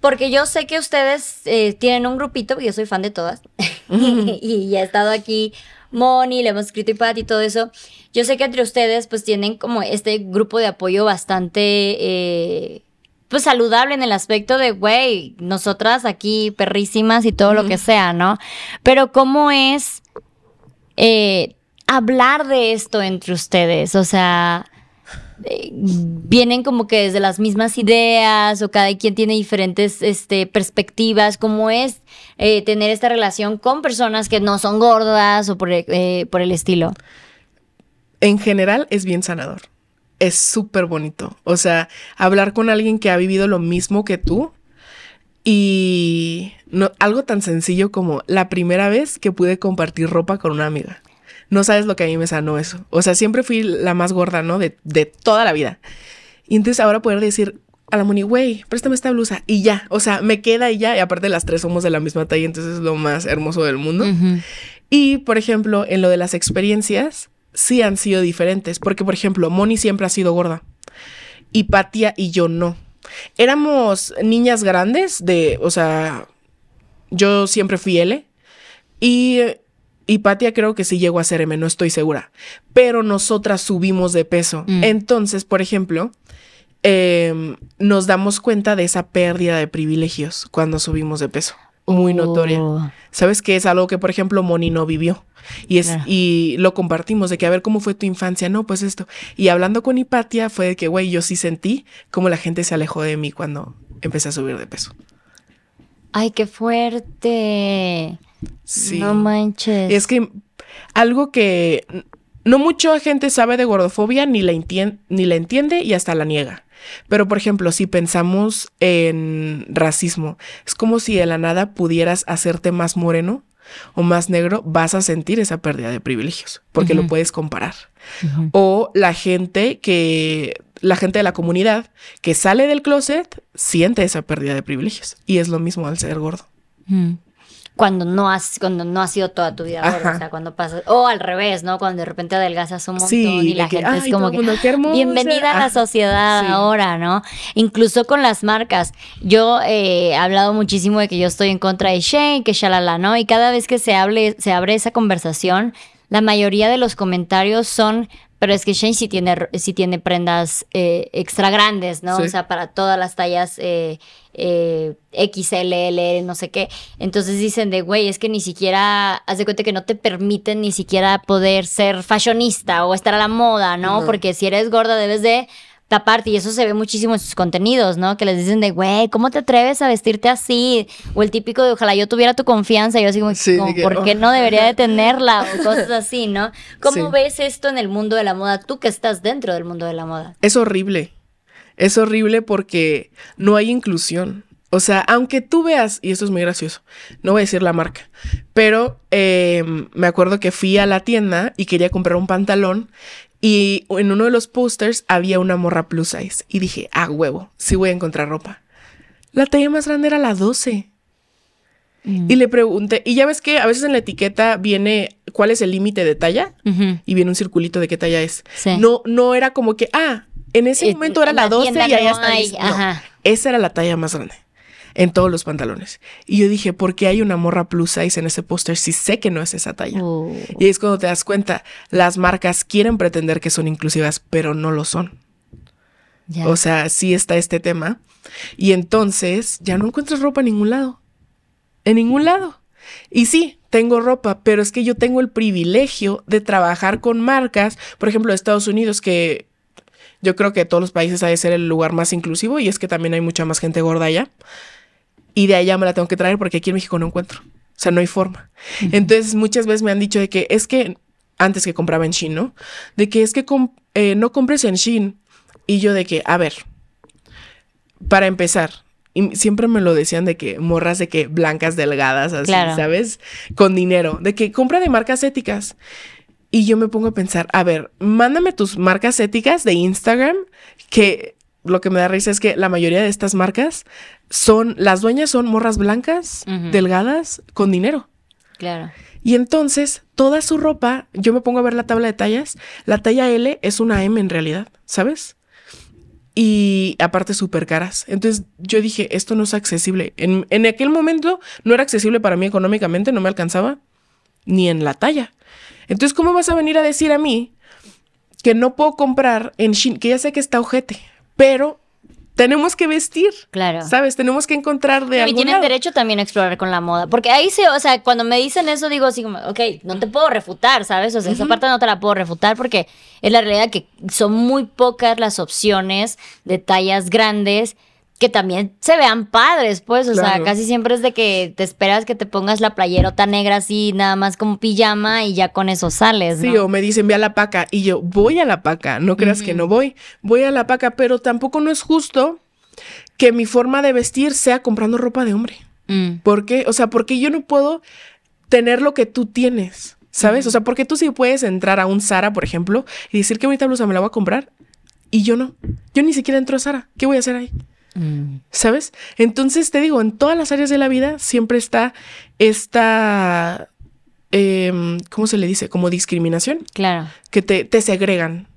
S1: porque yo sé que ustedes eh, tienen un grupito, yo soy fan de todas, *laughs* y ya he estado aquí Moni, le hemos escrito y Pat y todo eso. Yo sé que entre ustedes pues tienen como este grupo de apoyo bastante... Eh, pues saludable en el aspecto de, güey, nosotras aquí perrísimas y todo lo que sea, ¿no? Pero cómo es eh, hablar de esto entre ustedes, o sea, vienen como que desde las mismas ideas o cada quien tiene diferentes este, perspectivas, como es eh, tener esta relación con personas
S2: que no son gordas o por, eh, por el estilo. En general es bien sanador, es súper bonito. O sea, hablar con alguien que ha vivido lo mismo que tú y no, algo tan sencillo como la primera vez que pude compartir ropa con una amiga. No sabes lo que a mí me sanó eso. O sea, siempre fui la más gorda, ¿no? De, toda la vida. Y entonces ahora poder decir a la Moni, güey, préstame esta blusa y ya. O sea, me queda y ya. Y aparte las tres somos de la misma talla, entonces es lo más hermoso del mundo. Y, por ejemplo, en lo de las experiencias, sí han sido diferentes. Porque, por ejemplo, Moni siempre ha sido gorda. Y Patia y yo no. Éramos niñas grandes de, o sea, yo siempre fui L. Y y creo que sí llegó a ser M, no estoy segura. Pero nosotras subimos de peso. Mm. Entonces, por ejemplo, em, nos damos cuenta de esa pérdida de privilegios cuando subimos de peso. Muy oh. notoria. Sabes que es algo que, por ejemplo, Moni no vivió. Y, es, y lo compartimos de que a ver cómo fue tu infancia. No, pues esto. Y hablando con Hipatia fue de que, güey, yo sí sentí como la gente se alejó de mí cuando empecé a subir de peso. Ay, qué fuerte. No manches. Es que algo que no mucha gente sabe de gordofobia ni la, ni la entiende y hasta la niega. Pero, por ejemplo, si pensamos en racismo, es como si de la nada pudieras hacerte más moreno o más negro, vas a sentir esa pérdida de privilegios, porque lo puedes comparar. O la gente que, la gente de la comunidad que sale del closet, siente esa pérdida de privilegios. Y es lo mismo al ser gordo. Mm
S1: cuando no has, cuando no ha sido toda tu vida ahora. o sea, cuando pasas, o al revés, ¿no? Cuando de repente adelgazas un montón y la gente es como que, ah, bienvenida a la sociedad ahora, ¿no? Incluso con las marcas, yo eh, he hablado muchísimo de que yo estoy en contra de Shane, que shalala, ¿no? Y cada vez que se hable, se abre esa conversación, la mayoría de los comentarios son pero es que Shane sí tiene, tiene prendas eh, extra grandes, ¿no? O sea, para todas las tallas eh, eh L, no sé qué. Entonces dicen de, güey, es que ni siquiera, haz de cuenta que no te permiten ni siquiera poder ser fashionista o estar a la moda, no. Porque si eres gorda debes de parte Y eso se ve muchísimo en sus contenidos, ¿no? Que les dicen de, güey, ¿cómo te atreves a vestirte así? O el típico de, ojalá yo tuviera tu confianza. yo así como, ¿por qué oh". no debería de *laughs* tenerla? O cosas así, ¿no? ¿Cómo ves esto en el mundo de la moda? Tú que estás
S2: dentro del mundo de la moda. Es horrible. Es horrible porque no hay inclusión. O sea, aunque tú veas, y esto es muy gracioso, no voy a decir la marca, pero eh, me acuerdo que fui a la tienda y quería comprar un pantalón y en uno de los posters había una morra plus size. Y dije, ah, huevo, sí voy a encontrar ropa. La talla más grande era la 12. Mm. Y le pregunté, y ya ves que a veces en la etiqueta viene cuál es el límite de talla y viene un circulito de qué talla es. No, no era como que, ah, en ese eh, momento era la 12 y ahí está. No, esa era la talla más grande en todos los pantalones. Y yo dije, ¿por qué hay una morra plus size en ese póster si sé que no es esa talla? Oh. Y es cuando te das cuenta, las marcas quieren pretender que son inclusivas, pero no lo son. O sea, sí está este tema. Y entonces ya no encuentras ropa en ningún lado. En ningún lado. Y sí, tengo ropa, pero es que yo tengo el privilegio de trabajar con marcas, por ejemplo, de Estados Unidos, que yo creo que todos los países ha de ser el lugar más inclusivo y es que también hay mucha más gente gorda allá y de allá me la tengo que traer porque aquí en México no encuentro. O sea, no hay forma. Entonces, muchas veces me han dicho de que es que antes que compraba en Shin, ¿no? De que es que eh, no compres en Shin. Y yo de que, a ver, para empezar, y siempre me lo decían de que morras de que blancas, delgadas, así, ¿sabes? Con dinero, de que compra de marcas éticas. Y yo me pongo a pensar, a ver, mándame tus marcas éticas de Instagram que lo que me da risa es que la mayoría de estas marcas son, las dueñas son morras blancas, delgadas, con dinero. Claro. Y entonces, toda su ropa, yo me pongo a ver la tabla de tallas, la talla L es una M en realidad, ¿sabes? Y aparte súper caras. Entonces yo dije, esto no es accesible. En, aquel momento no era accesible para mí económicamente, no me alcanzaba ni en la talla. Entonces, ¿cómo vas a venir a decir a mí que no puedo comprar en Shin, que ya sé que está ojete, pero tenemos que vestir. Claro. ¿Sabes? Tenemos que encontrar de algo. Y tienen
S1: derecho también a explorar con la moda. Porque ahí se, o sea, cuando me dicen eso, digo así como, ok, no te puedo refutar, ¿sabes? O sea, esa parte no te la puedo refutar porque es la realidad que son muy pocas las opciones de tallas grandes que también se vean padres, pues, o sea, casi siempre es de que te esperas que te pongas la playerota negra así, nada
S2: más como pijama y ya con eso sales. ¿no? Sí, o me dicen, ve a la paca y yo voy a la paca, no creas que no voy, voy a la paca, pero tampoco no es justo que mi forma de vestir sea comprando ropa de hombre. porque mm. ¿Por qué? O sea, porque yo no puedo tener lo que tú tienes, ¿sabes? O sea, porque tú sí puedes entrar a un Sara, por ejemplo, y decir, que bonita blusa me la voy a comprar, y yo no. Yo ni siquiera entro a Sara. ¿Qué voy a hacer ahí? Mm. ¿Sabes? Entonces te digo, en todas las áreas de la vida siempre está esta, em, ¿cómo se le dice? Como discriminación. Claro. Que te, segregan.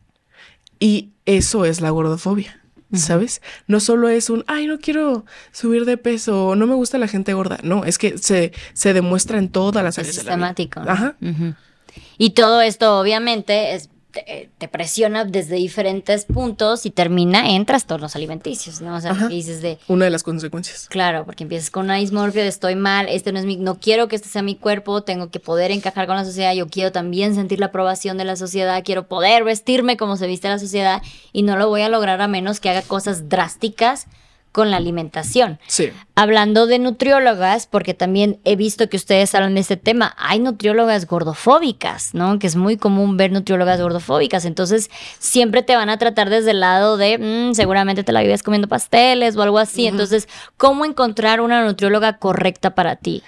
S2: Y eso es la gordofobia. ¿sabes? No solo es un, ay, no quiero subir de peso, no me gusta la gente gorda. No, es que se, se demuestra en todas las áreas. Es Ajá.
S1: Y todo esto, obviamente, es te, presiona desde diferentes puntos y termina en trastornos alimenticios, ¿no? O sea, que dices de... Una de las consecuencias. Claro, porque empiezas con una dismorfia de estoy mal, este no es mi... No quiero que este sea mi cuerpo, tengo que poder encajar con la sociedad, yo quiero también sentir la aprobación de la sociedad, quiero poder vestirme como se viste la sociedad y no lo voy a lograr a menos que haga cosas drásticas con la alimentación. Sí. Hablando de nutriólogas, porque también he visto que ustedes hablan de este tema, hay nutriólogas gordofóbicas, ¿no? Que es muy común ver nutriólogas gordofóbicas. Entonces, siempre te van a tratar desde el lado de, mm, seguramente te la vives comiendo pasteles o algo así. Entonces, ¿cómo encontrar una nutrióloga correcta para ti?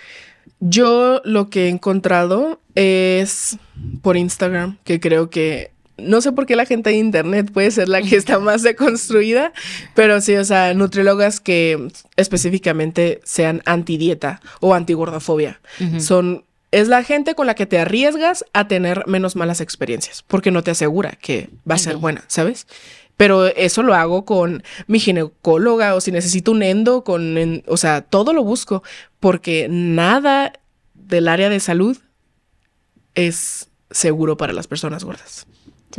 S2: Yo lo que he encontrado es por Instagram, que creo que no sé por qué la gente de internet puede ser la que está *laughs* más deconstruida, pero sí, o sea, nutriólogas que específicamente sean antidieta o antigordofobia. Son es la gente con la que te arriesgas a tener menos malas experiencias, porque no te asegura que va a ser buena, ¿sabes? Pero eso lo hago con mi ginecóloga o si necesito un endo, con, o sea, todo lo busco, porque nada del área de salud es seguro para las personas gordas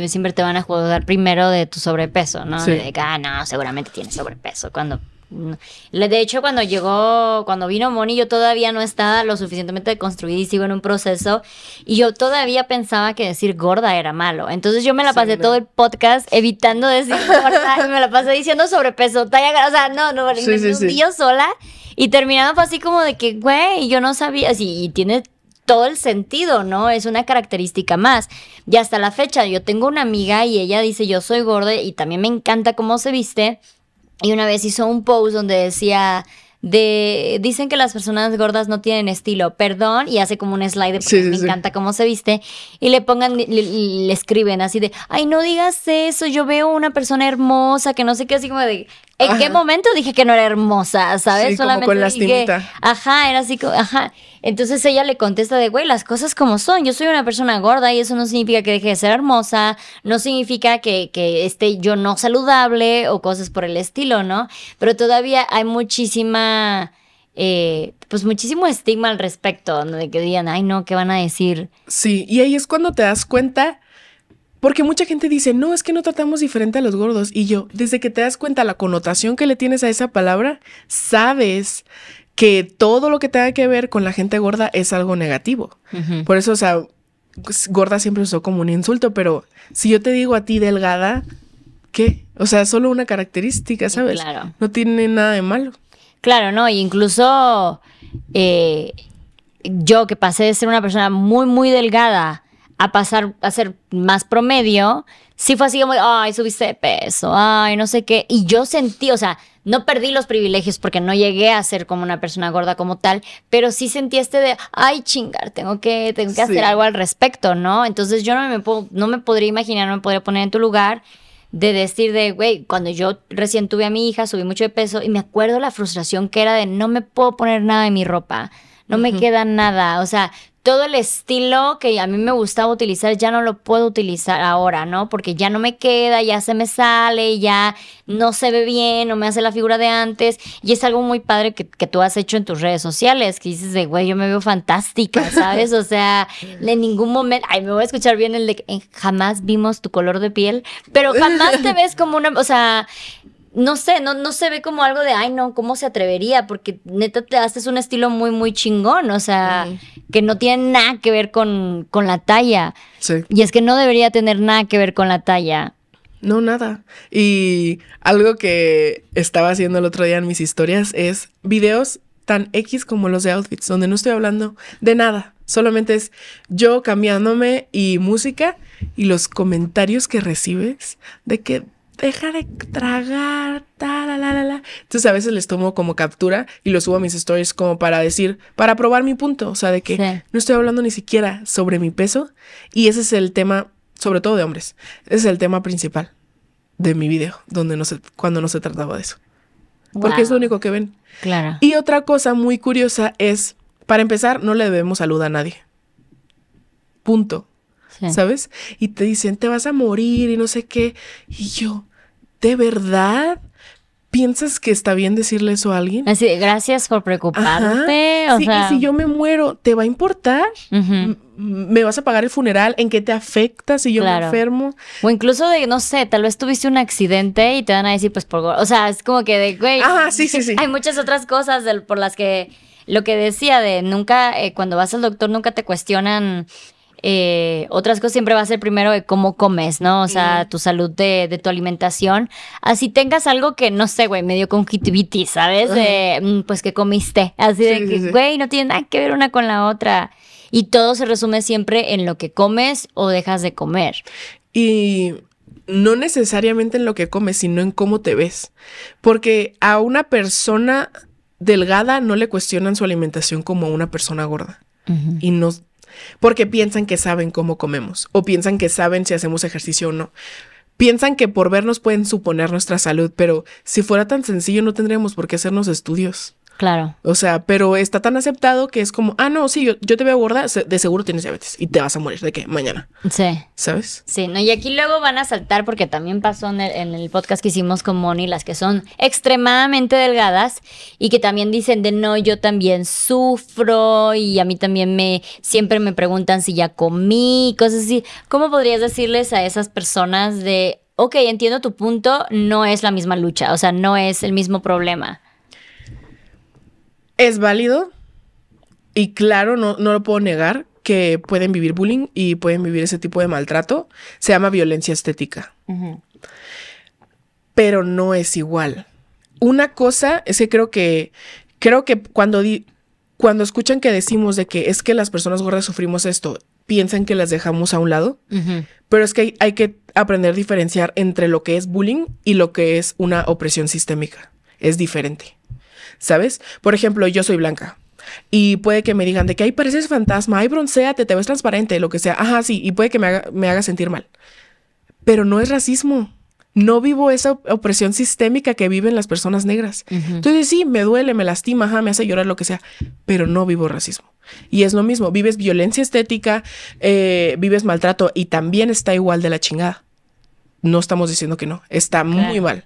S2: siempre te van a juzgar
S1: primero de tu sobrepeso, ¿no? De que, ah, no, seguramente tienes sobrepeso. Cuando. De hecho, cuando llegó, cuando vino Moni, yo todavía no estaba lo suficientemente construida y sigo en un proceso. Y yo todavía pensaba que decir gorda era malo. Entonces yo me la pasé todo el podcast evitando decir *laughs* gorda. me la pasé diciendo sobrepeso, talla, o sea, no, no, me, un día sola. Y terminaba así como de que, güey, yo no sabía, así, y tiene todo el sentido, ¿no? Es una característica más. Y hasta la fecha, yo tengo una amiga y ella dice, yo soy gorda y también me encanta cómo se viste. Y una vez hizo un post donde decía de dicen que las personas gordas no tienen estilo, perdón, y hace como un slide porque me encanta cómo se viste y le pongan le, escriben así de, "Ay, no digas eso, yo veo una persona hermosa, que no sé qué así como de ¿En qué momento dije que no era hermosa? ¿Sabes? Solamente dije, ajá, era así como, ajá. Entonces ella le contesta de, güey, las cosas como son, yo soy una persona gorda y eso no significa que deje de ser hermosa, no significa que, que esté yo no saludable o cosas por el estilo, ¿no? Pero todavía hay muchísima... Eh, pues muchísimo estigma al respecto, donde de que digan, ay no, ¿qué van a
S2: decir? Sí, y ahí es cuando te das cuenta, porque mucha gente dice, no, es que no tratamos diferente a los gordos, y yo, desde que te das cuenta la connotación que le tienes a esa palabra, sabes que todo lo que tenga que ver con la gente gorda es algo negativo. Por eso, o sea, gorda siempre usó como un insulto, pero si yo te digo a ti delgada, ¿qué? O sea, solo una característica, ¿sabes? No tiene nada de malo. Claro, no, incluso eh, yo que pasé de ser una persona
S1: muy, muy delgada a pasar a ser más promedio, sí fue así como, ay, subiste de peso, ay, no sé qué. Y yo sentí, o sea, no perdí los privilegios porque no llegué a ser como una persona gorda como tal, pero sí sentí este de, ay, chingar, tengo que, tengo que hacer algo al respecto, ¿no? Entonces yo no me, puedo, no me podría imaginar, no me podría poner en tu lugar de decir de, güey, cuando yo recién tuve a mi hija, subí mucho de peso y me acuerdo la frustración que era de no me puedo poner nada de mi ropa no me queda nada, o sea, todo el estilo que a mí me gustaba utilizar ya no lo puedo utilizar ahora, ¿no? Porque ya no me queda, ya se me sale, ya no se ve bien, no me hace la figura de antes. Y es algo muy padre que, tú has hecho en tus redes sociales, que dices de, güey, yo me veo fantástica, *laughs* ¿sabes? O sea, en ningún momento, ay, me voy a escuchar bien el de eh, jamás vimos tu color de piel, pero jamás te ves como una, o sea, no sé, no, no se ve como algo de, ay, no, ¿cómo se atrevería? Porque neta te haces un estilo muy, muy chingón, o sea, que no tiene nada que ver con, con la talla. Sí. Y es que no debería tener nada que ver con la talla.
S2: No, nada. Y algo que estaba haciendo el otro día en mis historias es videos tan X como los de outfits, donde no estoy hablando de nada. Solamente es yo cambiándome y música y los comentarios que recibes de que deja de tragar, ta, la, la, la, Entonces a veces les tomo como captura y los subo a mis stories como para decir, para probar mi punto, o sea, de que no estoy hablando ni siquiera sobre mi peso y ese es el tema, sobre todo de hombres, ese es el tema principal de mi video, donde no cuando no se trataba de eso. Porque es lo único que ven. Claro. Y otra cosa muy curiosa es, para empezar, no le debemos salud a nadie. Punto. ¿Sabes? Y te dicen, te vas a morir y no sé qué. Y yo, ¿de verdad? ¿Piensas que está bien decirle eso a alguien? Así, gracias por preocuparte. O sí, y si yo me muero, ¿te va a importar? ¿Me vas a pagar el funeral? ¿En qué te afecta si yo me enfermo? O incluso de, no sé, tal
S1: vez tuviste un accidente y te van a decir, pues por. O sea, es como que de, güey. Ajá, sí, sí, sí. *laughs* Hay muchas otras cosas por las que. Lo que decía de nunca, eh, cuando vas al doctor, nunca te cuestionan eh, otras cosas siempre va a ser primero de cómo comes, ¿no? O sea, tu salud de, tu alimentación. Así tengas algo que, no sé, güey, medio congitivitis, ¿sabes? Mm, pues que comiste. Así de que, güey, no tiene nada que ver una con la otra. Y todo se
S2: resume siempre en lo que comes o dejas de comer. Y no necesariamente en lo que comes, sino en cómo te ves. Porque a una persona delgada no le cuestionan su alimentación como a una persona gorda. Y no porque piensan que saben cómo comemos o piensan que saben si hacemos ejercicio o no. Piensan que por vernos pueden suponer nuestra salud, pero si fuera tan sencillo no tendríamos por qué hacernos estudios. Claro. O sea, pero está tan aceptado que es como, ah, no, sí, yo, yo te veo gorda, de seguro tienes diabetes y te vas a morir de qué mañana. Sí. ¿Sabes?
S1: Sí, no, y aquí luego van a saltar porque también pasó en el, podcast que hicimos con Moni, las que son extremadamente delgadas y que también dicen de no, yo también sufro y a mí también me, siempre me preguntan si ya comí, cosas así. ¿Cómo podrías decirles a esas personas de, ok, entiendo tu punto, no es la misma lucha, o sea, no es el mismo problema?
S2: Es válido y claro, no, lo puedo negar que pueden vivir bullying y pueden vivir ese tipo de maltrato. Se llama violencia estética. Pero no es igual. Una cosa es que creo que, creo que cuando, cuando escuchan que decimos de que es que las personas gordas sufrimos esto, piensan que las dejamos a un lado, pero es que hay, que aprender a diferenciar entre lo que es bullying y lo que es una opresión sistémica. Es diferente. ¿sabes? Por ejemplo, yo soy blanca. Y puede que me digan de que ahí pareces fantasma, ahí bronceate, te ves transparente, lo que sea. Ajá, sí, y puede que me haga, me haga sentir mal. Pero no es racismo. No vivo esa opresión sistémica que viven las personas negras. Entonces, sí, me duele, me lastima, me hace llorar, lo que sea, pero no vivo racismo. Y es lo mismo, vives violencia estética, eh, vives maltrato y también está igual de la chingada. No estamos diciendo que no, está muy mal,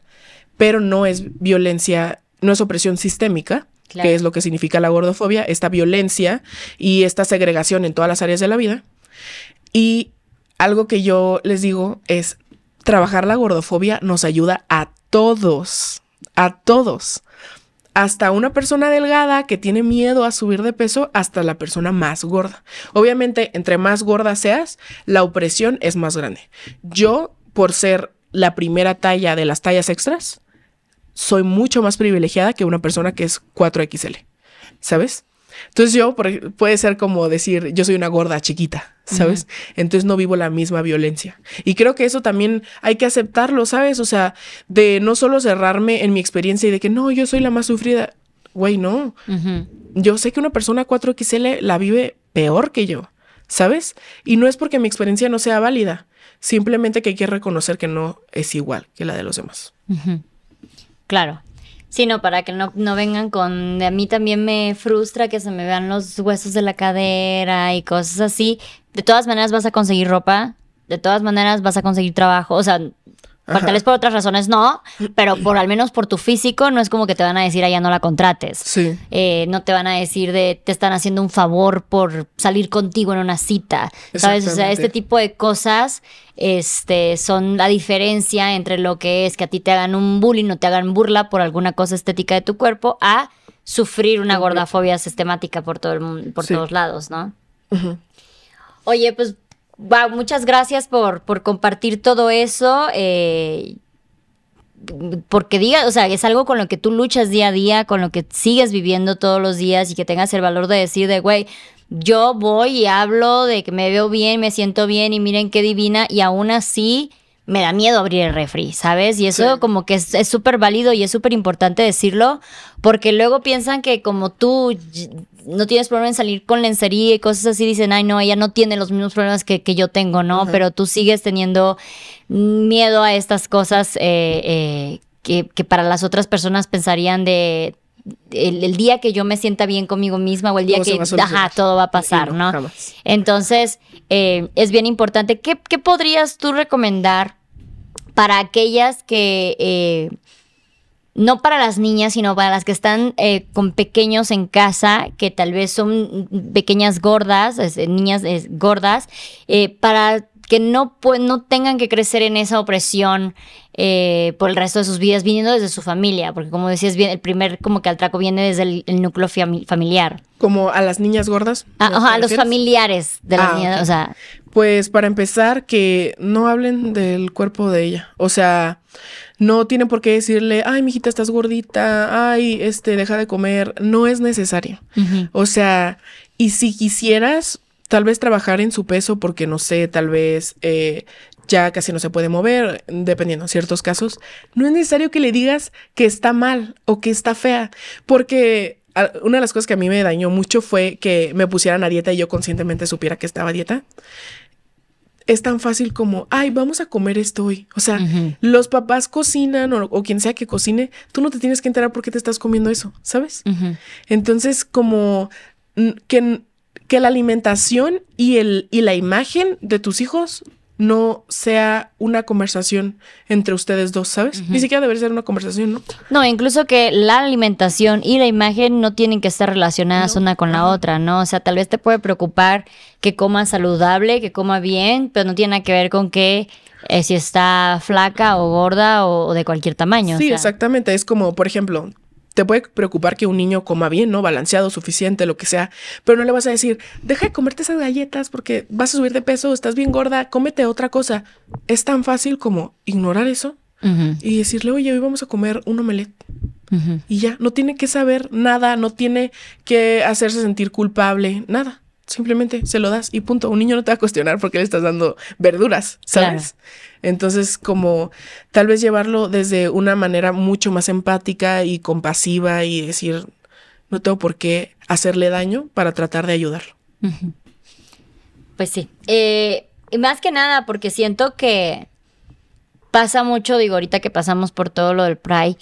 S2: pero no es violencia no es opresión sistémica, que es lo que significa la gordofobia, esta violencia y esta segregación en todas las áreas de la vida. Y algo que yo les digo es, trabajar la gordofobia nos ayuda a todos, a todos. Hasta una persona delgada que tiene miedo a subir de peso, hasta la persona más gorda. Obviamente, entre más gorda seas, la opresión es más grande. Yo, por ser la primera talla de las tallas extras, soy mucho más privilegiada que una persona que es 4XL, ¿sabes? Entonces yo puede ser como decir, yo soy una gorda chiquita, ¿sabes? Entonces no vivo la misma violencia. Y creo que eso también hay que aceptarlo, ¿sabes? O sea, de no solo cerrarme en mi experiencia y de que no, yo soy la más sufrida. Güey, no. Yo sé que una persona 4XL la vive peor que yo, ¿sabes? Y no es porque mi experiencia no sea válida, simplemente que hay que reconocer que no es igual que la de los demás.
S1: Claro. Sino para que no, no vengan con... A mí también me frustra que se me vean los huesos de la cadera y cosas así. De todas maneras vas a conseguir ropa, de todas maneras vas a conseguir trabajo. O sea, tal vez por otras razones no, pero por al menos por tu físico no es como que te van a decir allá ah, no la contrates. Sí. Eh, no te van a decir de te están haciendo un favor por salir contigo en una cita. ¿Sabes? O sea, este tipo de cosas este, son la diferencia entre lo que es que a ti te hagan un bullying o te hagan burla por alguna cosa estética de tu cuerpo a sufrir una gordafobia sistemática por, todo el, por todos lados, ¿no? Oye, pues Wow, muchas gracias por, por compartir todo eso. Eh, porque diga, o sea, es algo con lo que tú luchas día a día, con lo que sigues viviendo todos los días y que tengas el valor de decir de, güey, yo voy y hablo de que me veo bien, me siento bien y miren qué divina y aún así me da miedo abrir el refri, ¿sabes? Y eso como que es súper válido y es súper importante decirlo, porque luego piensan que como tú no tienes problema en salir con lencería y cosas así, dicen, ay, no, ella no tiene los mismos problemas que, yo tengo, ¿no? Pero tú sigues teniendo miedo a estas cosas eh, eh, que, para las otras personas pensarían de el, día que yo me sienta bien conmigo misma o el día que ajá, todo va a pasar, ¿no? Entonces, eh, es bien importante. ¿Qué, podrías tú recomendar para aquellas que no para las niñas, sino para las que están eh, con pequeños en casa, que tal vez son pequeñas gordas, eh, niñas eh, gordas, para que no, no tengan que crecer en esa opresión por el resto de sus vidas, viniendo desde su familia, porque como decías, bien, el primer como que traco viene desde
S2: el, núcleo familiar. Como a las niñas gordas. Ah, a los familiares de las ah, niñas, o sea. Pues para empezar, que no hablen del cuerpo de ella. O sea, no tiene por qué decirle, ay, mijita, estás gordita, ay, este, deja de comer. No es necesario. O sea, y si quisieras, tal vez trabajar en su peso porque, no sé, tal vez eh, ya casi no se puede mover, dependiendo ciertos casos, no es necesario que le digas que está mal o que está fea, porque ah, una de las cosas que a mí me dañó mucho fue que me pusieran a dieta y yo conscientemente supiera que estaba a dieta es tan fácil como, ay, vamos a comer esto hoy. O sea, los papás cocinan o, quien sea que cocine, tú no te tienes que enterar por qué te estás comiendo eso, ¿sabes? Entonces, como mm, que, que la alimentación y, el, y la imagen de tus hijos no sea una conversación entre ustedes dos, ¿sabes? Ni siquiera debería ser una conversación, ¿no?
S1: No, incluso que la alimentación y la imagen no tienen que estar relacionadas una con la otra, ¿no? O sea, tal vez te puede preocupar que coma saludable, que coma bien, pero no tiene que ver con que eh, si está flaca o
S2: gorda o, de cualquier tamaño. Sí, exactamente. Es como, por ejemplo, te puede preocupar que un niño coma bien, ¿no? Balanceado, suficiente, lo que sea, pero no le vas a decir, deja de comerte esas galletas porque vas a subir de peso, estás bien gorda, cómete otra cosa. Es tan fácil como ignorar eso y decirle, oye, hoy vamos a comer un omelette. Y ya, no tiene que saber nada, no tiene que hacerse sentir culpable, nada. Simplemente se lo das y punto. Un niño no te va a cuestionar porque le estás dando verduras, ¿sabes? Entonces, como tal vez llevarlo desde una manera mucho más empática y compasiva y decir, no tengo por qué hacerle daño para tratar de ayudarlo.
S1: Pues sí. y eh, más que nada, porque siento que pasa mucho, digo, ahorita que pasamos por todo lo del Pride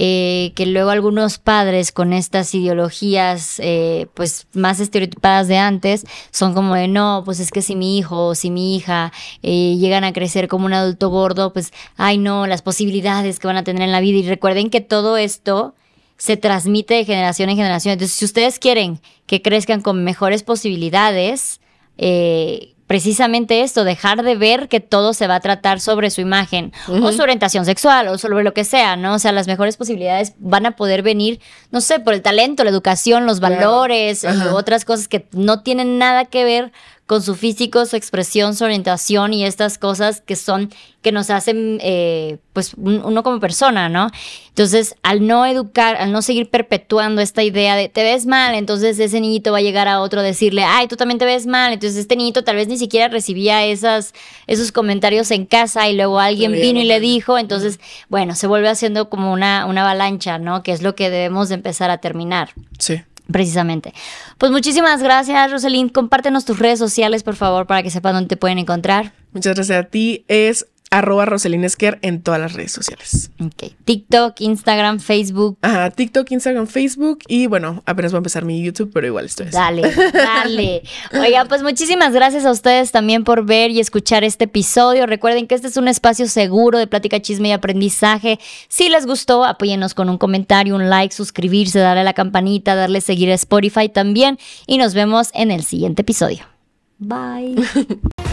S1: eh, que luego algunos padres con estas ideologías eh, pues más estereotipadas de antes son como de no, pues es que si mi hijo o si mi hija eh, llegan a crecer como un adulto gordo, pues ay no, las posibilidades que van a tener en la vida. Y recuerden que todo esto se transmite de generación en generación. Entonces, si ustedes quieren que crezcan con mejores posibilidades, eh, precisamente esto, dejar de ver que todo se va a tratar sobre su imagen o su orientación sexual o sobre lo que sea, ¿no? O sea, las mejores posibilidades van a poder venir, no sé, por el talento, la educación, los valores eh, otras cosas que no tienen nada que ver con su físico, su expresión, su orientación y estas cosas que son, que nos hacen, eh, pues, uno como persona, ¿no? Entonces, al no educar, al no seguir perpetuando esta idea de te ves mal, entonces ese niñito va a llegar a otro a decirle, ay, tú también te ves mal, entonces este niñito tal vez ni siquiera recibía esas, esos comentarios en casa y luego alguien vino y le dijo, entonces, bueno, se vuelve haciendo como una, una avalancha, ¿no? Que es lo que debemos de empezar a terminar. Sí. Precisamente. Pues muchísimas gracias, roselyn Compártenos tus redes sociales, por
S2: favor, para que sepan dónde te pueden encontrar. Muchas gracias a ti. Es arroba Roselinesker en todas las redes sociales. Ok. TikTok, Instagram, Facebook. Ajá, TikTok, Instagram, Facebook. Y bueno, apenas va a empezar mi YouTube, pero igual estoy. Dale, *laughs*
S1: dale. Oiga, pues muchísimas gracias a ustedes también por ver y escuchar este episodio. Recuerden que este es un espacio seguro de plática, chisme y aprendizaje. Si les gustó, apóyenos con un comentario, un like, suscribirse, darle a la campanita, darle a seguir a Spotify también. Y nos vemos en el siguiente episodio. Bye. *laughs*